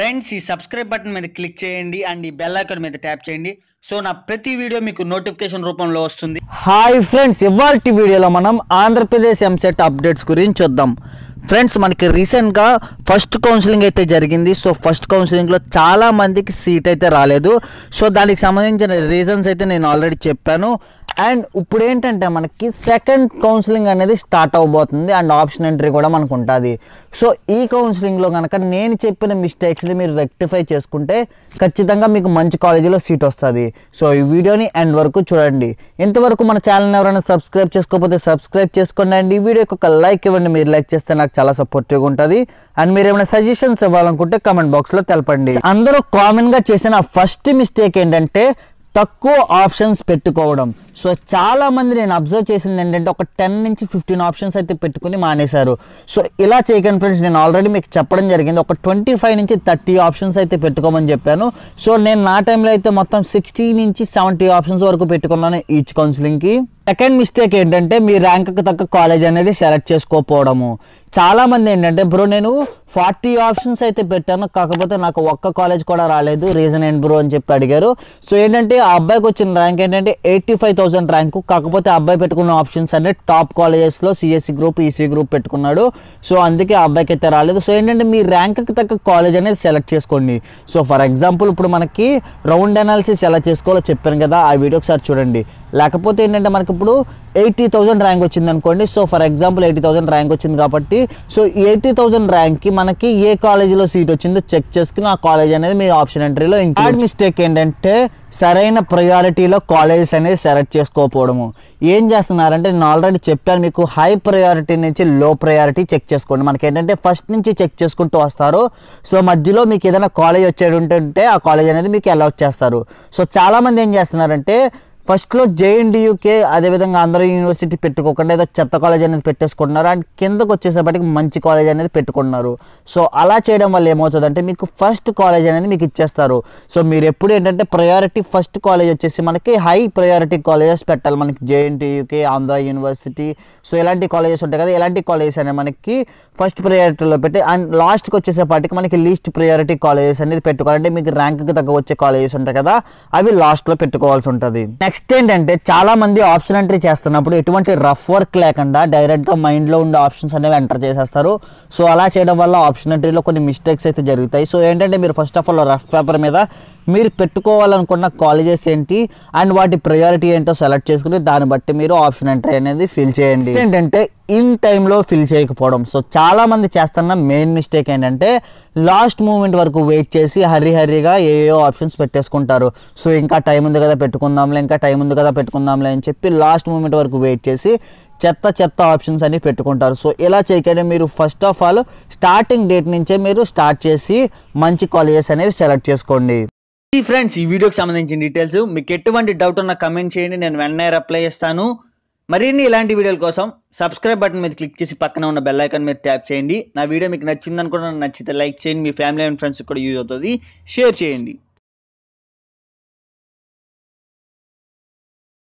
friends ఈ subscribe button మీద click చేయండి అండ్ ఈ బెల్ ఐకాన్ మీద ట్యాప్ చేయండి సో నా ప్రతి వీడియో మీకు నోటిఫికేషన్ రూపంలో వస్తుంది హాయ్ ఫ్రెండ్స్ ఇవాల్టి వీడియోలో మనం ఆంధ్రప్రదేశ్ ఎంసెట్ అప్డేట్స్ గురించి చూద్దాం ఫ్రెండ్స్ మనకి రీసెంట్గా ఫస్ట్ కౌన్సిలింగ్ అయితే జరిగింది సో ఫస్ట్ కౌన్సిలింగ్లో చాలా మందికి సీట్ అయితే రాలేదు సో దానికి సంబంధించిన రీజన్స్ అయితే నేను ఆల్రెడీ చెప్పాను అండ్ ఇప్పుడు ఏంటంటే మనకి సెకండ్ కౌన్సిలింగ్ అనేది స్టార్ట్ అవ్వబోతుంది అండ్ ఆప్షన్ ఎంట్రీ కూడా మనకు ఉంటుంది సో ఈ కౌన్సిలింగ్లో కనుక నేను చెప్పిన మిస్టేక్స్ని మీరు రెక్టిఫై చేసుకుంటే ఖచ్చితంగా మీకు మంచి కాలేజీలో సీట్ వస్తుంది సో ఈ వీడియోని ఎండ్ వరకు చూడండి ఇంతవరకు మన ఛానల్ని ఎవరైనా సబ్స్క్రైబ్ చేసుకోకపోతే సబ్స్క్రైబ్ చేసుకోండి అండ్ ఈ వీడియోకి ఒక లైక్ ఇవ్వండి మీరు లైక్ చేస్తే నాకు చాలా సపోర్టివ్గా ఉంటుంది అండ్ మీరు ఏమైనా సజెషన్స్ ఇవ్వాలనుకుంటే కమెంట్ బాక్స్లో తెలపండి అందరూ కామన్గా చేసిన ఫస్ట్ మిస్టేక్ ఏంటంటే తక్కువ ఆప్షన్స్ పెట్టుకోవడం సో చాలామంది నేను అబ్జర్వ్ చేసింది ఏంటంటే ఒక టెన్ నుంచి ఫిఫ్టీన్ ఆప్షన్స్ అయితే పెట్టుకుని మానేశారు సో ఇలా చేయకండి ఫ్రెండ్స్ నేను ఆల్రెడీ మీకు చెప్పడం జరిగింది ఒక ట్వంటీ ఫైవ్ నుంచి థర్టీ ఆప్షన్స్ అయితే పెట్టుకోమని చెప్పాను సో నేను నా టైంలో అయితే మొత్తం సిక్స్టీ నుంచి సెవెంటీ ఆప్షన్స్ వరకు పెట్టుకున్నాను ఈచ్ కౌన్సిలింగ్కి సెకండ్ మిస్టేక్ ఏంటంటే మీ ర్యాంక్కి తగ్గ కాలేజ్ అనేది సెలెక్ట్ చేసుకోకపోవడము చాలామంది ఏంటంటే బ్రో నేను ఫార్టీ ఆప్షన్స్ అయితే పెట్టాను కాకపోతే నాకు ఒక్క కాలేజ్ కూడా రాలేదు రీజన్ ఏంటి బ్రో అని చెప్పి అడిగారు సో ఏంటంటే ఆ అబ్బాయికి వచ్చిన ర్యాంక్ ఏంటంటే ఎయిటీ ఫైవ్ థౌసండ్ ర్యాంకు కాకపోతే అబ్బాయి పెట్టుకున్న ఆప్షన్స్ అంటే టాప్ కాలేజెస్లో సిఎస్సి గ్రూప్ ఈసీ గ్రూప్ పెట్టుకున్నాడు సో అందుకే అబ్బాయికి అయితే రాలేదు సో ఏంటంటే మీ ర్యాంకు తగ్గ కాలేజ్ అనేది సెలెక్ట్ చేసుకోండి సో ఫర్ ఎగ్జాంపుల్ ఇప్పుడు మనకి రౌండ్ అనాలిసిస్ ఎలా చేసుకోవాలో చెప్పాను కదా ఆ వీడియో ఒకసారి చూడండి లేకపోతే ఏంటంటే మనకి ఇప్పుడు ఎయిటీ థౌసండ్ ర్యాంక్ వచ్చింది అనుకోండి so for example eighty thousand rank వచ్చింది కాబట్టి సో ఎయిటీ థౌసండ్ ర్యాంక్కి మనకి ఏ కాలేజీలో సీట్ వచ్చిందో చెక్ చేసుకుని ఆ కాలేజ్ అనేది మీ ఆప్షన్ ఎంట్రీలో ఇంకా మిస్టేక్ ఏంటంటే సరైన ప్రయారిటీలో కాలేజెస్ అనేది సెలెక్ట్ చేసుకోకపోవడము ఏం చేస్తున్నారంటే నేను ఆల్రెడీ చెప్పాను మీకు హై ప్రయారిటీ నుంచి లో ప్రయారిటీ చెక్ చేసుకోండి మనకి ఏంటంటే ఫస్ట్ నుంచి చెక్ చేసుకుంటూ వస్తారు సో మధ్యలో మీకు ఏదైనా కాలేజ్ వచ్చేటంటే ఆ కాలేజ్ అనేది మీకు అలౌట్ చేస్తారు సో చాలామంది ఏం చేస్తున్నారంటే ఫస్ట్లో జేఎన్డియూకే అదేవిధంగా ఆంధ్ర యూనివర్సిటీ పెట్టుకోకుండా ఏదో చెత్త కాలేజ్ అనేది పెట్టేసుకుంటున్నారు అండ్ కిందకు వచ్చేసేపటికి మంచి కాలేజ్ అనేది పెట్టుకుంటున్నారు సో అలా చేయడం వల్ల ఏమవుతుందంటే మీకు ఫస్ట్ కాలేజ్ అనేది మీకు ఇచ్చేస్తారు సో మీరు ఎప్పుడు ఏంటంటే ప్రయారిటీ ఫస్ట్ కాలేజ్ వచ్చేసి మనకి హై ప్రయారిటీ కాలేజెస్ పెట్టాలి మనకి జేఎన్టీయూకే ఆంధ్ర యూనివర్సిటీ సో ఇలాంటి కాలేజెస్ ఉంటాయి కదా ఇలాంటి కాలేజెస్ అనేవి మనకి ఫస్ట్ ప్రయారిటీలో పెట్టి అండ్ లాస్ట్కి వచ్చేసేపాటికి మనకి లీస్ట్ ప్రయారిటీ కాలేజెస్ అనేది పెట్టుకోవాలంటే మీకు ర్యాంక్కి తగ్గ వచ్చే కాలేజెస్ ఉంటాయి కదా అవి లాస్ట్లో పెట్టుకోవాల్సి ఉంటుంది నెక్స్ట్ ఏంటంటే చాలామంది ఆప్షన్ ఎంట్రీ చేస్తున్నప్పుడు ఎటువంటి రఫ్ వర్క్ లేకుండా డైరెక్ట్గా మైండ్లో ఉండే ఆప్షన్స్ అనేవి ఎంటర్ చేసేస్తారు సో అలా చేయడం వల్ల ఆప్షన్ ఎంట్రీలో కొన్ని మిస్టేక్స్ అయితే జరుగుతాయి సో ఏంటంటే మీరు first of all rough paper మీద మీరు పెట్టుకోవాలనుకున్న కాలేజెస్ ఏంటి అండ్ వాటి ప్రయారిటీ ఏంటో సెలెక్ట్ చేసుకుని దాన్ని బట్టి మీరు ఆప్షన్ ఎంట్రీ అనేది ఫిల్ చేయండి ఏంటంటే ఇన్ టైంలో ఫిల్ చేయకపోవడం సో చాలామంది చేస్తున్న మెయిన్ మిస్టేక్ ఏంటంటే లాస్ట్ మూమెంట్ వరకు వెయిట్ చేసి హరీ హరీగా ఏయో ఆప్షన్స్ పెట్టేసుకుంటారు సో ఇంకా టైం ఉంది కదా పెట్టుకుందాంలే ఇంకా టైం ఉంది కదా పెట్టుకుందాంలే అని చెప్పి లాస్ట్ మూమెంట్ వరకు వెయిట్ చేసి చెత్త చెత్త ఆప్షన్స్ అన్ని పెట్టుకుంటారు సో ఇలా చేయకండి మీరు first of all starting date నుంచే మీరు స్టార్ట్ చేసి మంచి కాలేజెస్ అనేవి సెలెక్ట్ చేసుకోండి ఈ ఫ్రెండ్స్ ఈ వీడియోకి సంబంధించిన డీటెయిల్స్ మీకు ఎటువంటి డౌట్ ఉన్న కమెంట్ చేయండి నేను వెంటనే రిప్లై చేస్తాను మరిన్ని ఇలాంటి వీడియోల కోసం సబ్స్క్రైబ్ బటన్ మీద క్లిక్ చేసి పక్కన ఉన్న బెల్ ఐకాన్ మీద ట్యాప్ చేయండి నా వీడియో మీకు నచ్చిందనుకున్నా నచ్చితే లైక్ చేయండి మీ ఫ్యామిలీ అండ్ ఫ్రెండ్స్ కూడా యూజ్ అవుతుంది షేర్ చేయండి